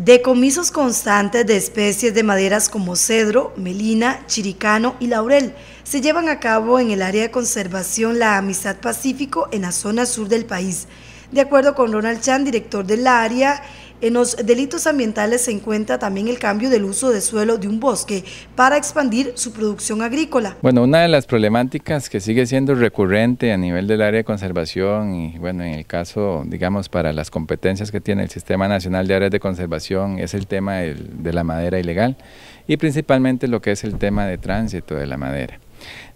Decomisos constantes de especies de maderas como cedro, melina, chiricano y laurel se llevan a cabo en el área de conservación La Amistad Pacífico en la zona sur del país. De acuerdo con Ronald Chan, director del área, en los delitos ambientales se encuentra también el cambio del uso de suelo de un bosque para expandir su producción agrícola. Bueno, una de las problemáticas que sigue siendo recurrente a nivel del área de conservación y bueno, en el caso, digamos, para las competencias que tiene el Sistema Nacional de Áreas de Conservación es el tema de la madera ilegal y principalmente lo que es el tema de tránsito de la madera.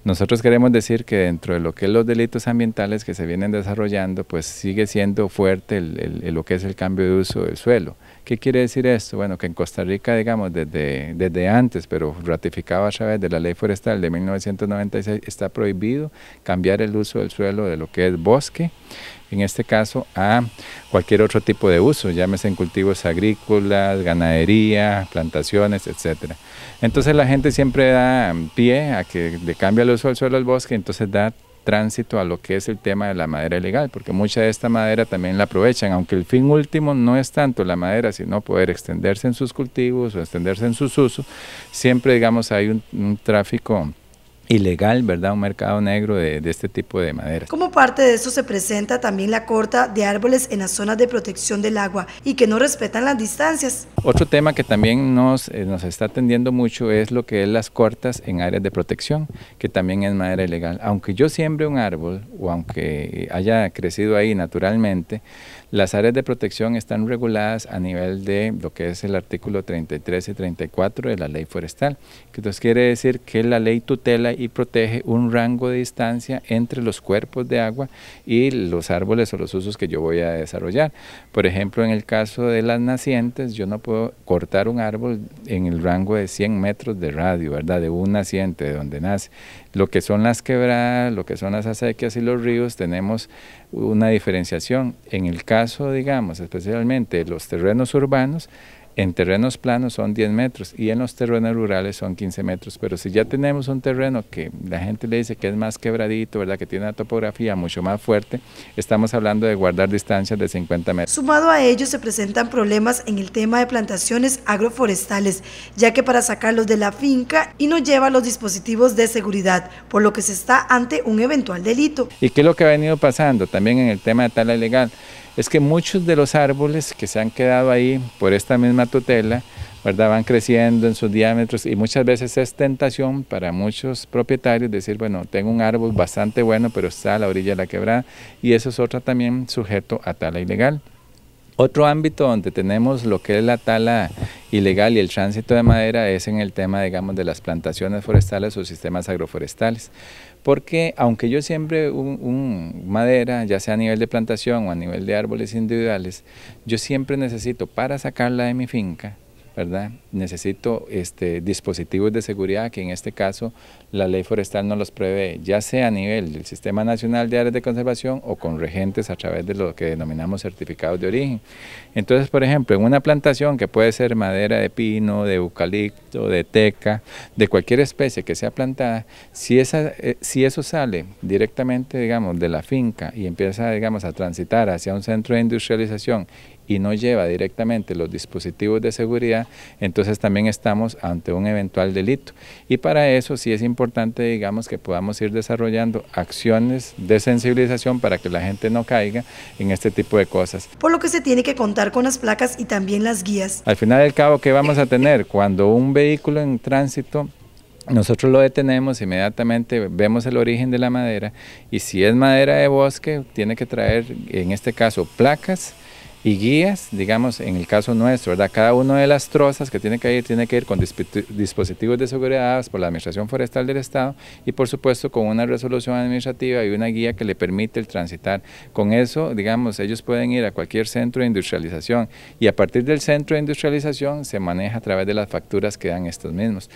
Nosotros queremos decir que dentro de lo que es los delitos ambientales que se vienen desarrollando, pues sigue siendo fuerte lo que es el cambio de uso del suelo. ¿Qué quiere decir esto? Bueno, que en Costa Rica, digamos, desde, desde antes, pero ratificado a través de la ley forestal de 1996, está prohibido cambiar el uso del suelo de lo que es bosque en este caso a cualquier otro tipo de uso, llámese en cultivos agrícolas, ganadería, plantaciones, etc. Entonces la gente siempre da pie a que le cambie el uso del suelo al bosque, entonces da tránsito a lo que es el tema de la madera ilegal, porque mucha de esta madera también la aprovechan, aunque el fin último no es tanto la madera, sino poder extenderse en sus cultivos o extenderse en sus usos, siempre digamos hay un, un tráfico ilegal, ¿verdad? Un mercado negro de, este tipo de madera. Como parte de eso se presenta también la corta de árboles en las zonas de protección del agua y que no respetan las distancias. Otro tema que también nos, eh, nos está atendiendo mucho es lo que es las cortas en áreas de protección, que también es madera ilegal. Aunque yo siembre un árbol o aunque haya crecido ahí naturalmente, las áreas de protección están reguladas a nivel de lo que es el artículo 33 y 34 de la ley forestal. Entonces quiere decir que la ley tutela y protege un rango de distancia entre los cuerpos de agua y los árboles o los usos que yo voy a desarrollar. Por ejemplo, en el caso de las nacientes, yo no puedo cortar un árbol en el rango de 100 metros de radio, ¿verdad? De un naciente, de donde nace. Lo que son las quebradas, lo que son las acequias y los ríos, tenemos una diferenciación. En el caso, digamos, especialmente los terrenos urbanos, en terrenos planos son 10 metros y en los terrenos rurales son 15 metros. Pero si ya tenemos un terreno que la gente le dice que es más quebradito, ¿verdad? que tiene una topografía mucho más fuerte, estamos hablando de guardar distancias de 50 metros. Sumado a ello se presentan problemas en el tema de plantaciones agroforestales, ya que para sacarlos de la finca y no lleva los dispositivos de seguridad, por lo que se está ante un eventual delito. ¿Y qué es lo que ha venido pasando también en el tema de tala ilegal? es que muchos de los árboles que se han quedado ahí por esta misma tutela, Van creciendo en sus diámetros y muchas veces es tentación para muchos propietarios decir, bueno, tengo un árbol bastante bueno, pero está a la orilla de la quebrada y eso es otra también sujeto a tala ilegal. Otro ámbito donde tenemos lo que es la tala ilegal y el tránsito de madera es en el tema, digamos, de las plantaciones forestales o sistemas agroforestales. Porque aunque yo siempre, madera, ya sea a nivel de plantación o a nivel de árboles individuales, yo siempre necesito para sacarla de mi finca ¿verdad? Necesito este, dispositivos de seguridad que en este caso la ley forestal no los prevé, ya sea a nivel del Sistema Nacional de Áreas de Conservación o con regentes a través de lo que denominamos certificados de origen. Entonces, por ejemplo, en una plantación que puede ser madera de pino, de eucalipto, de teca, de cualquier especie que sea plantada, si, esa, eh, si eso sale directamente, digamos, de la finca y empieza, digamos, a transitar hacia un centro de industrialización y no lleva directamente los dispositivos de seguridad, entonces también estamos ante un eventual delito. Y para eso sí es importante, digamos, que podamos ir desarrollando acciones de sensibilización para que la gente no caiga en este tipo de cosas. Por lo que se tiene que contar con las placas y también las guías. Al final del cabo, ¿qué vamos a tener? Cuando un vehículo en tránsito nosotros lo detenemos, inmediatamente vemos el origen de la madera y si es madera de bosque, tiene que traer, en este caso, placas y guías, digamos, en el caso nuestro, ¿verdad? Cada una de las trozas que tiene que ir, tiene que ir con dispositivos de seguridad por la Administración Forestal del Estado y, por supuesto, con una resolución administrativa y una guía que le permite el transitar. Con eso, digamos, ellos pueden ir a cualquier centro de industrialización y a partir del centro de industrialización se maneja a través de las facturas que dan estos mismos.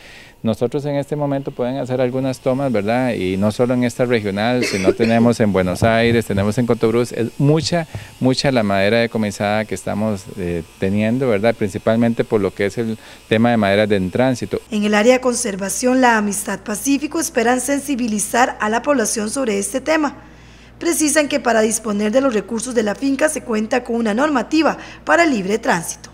Nosotros en este momento pueden hacer algunas tomas, ¿verdad? Y no solo en esta regional, sino tenemos en Buenos Aires, tenemos en Cotobruz, es mucha, mucha la madera de que estamos eh, teniendo, ¿verdad? Principalmente por lo que es el tema de maderas en tránsito. En el área de conservación, la Amistad Pacífico esperan sensibilizar a la población sobre este tema. Precisan que para disponer de los recursos de la finca se cuenta con una normativa para libre tránsito.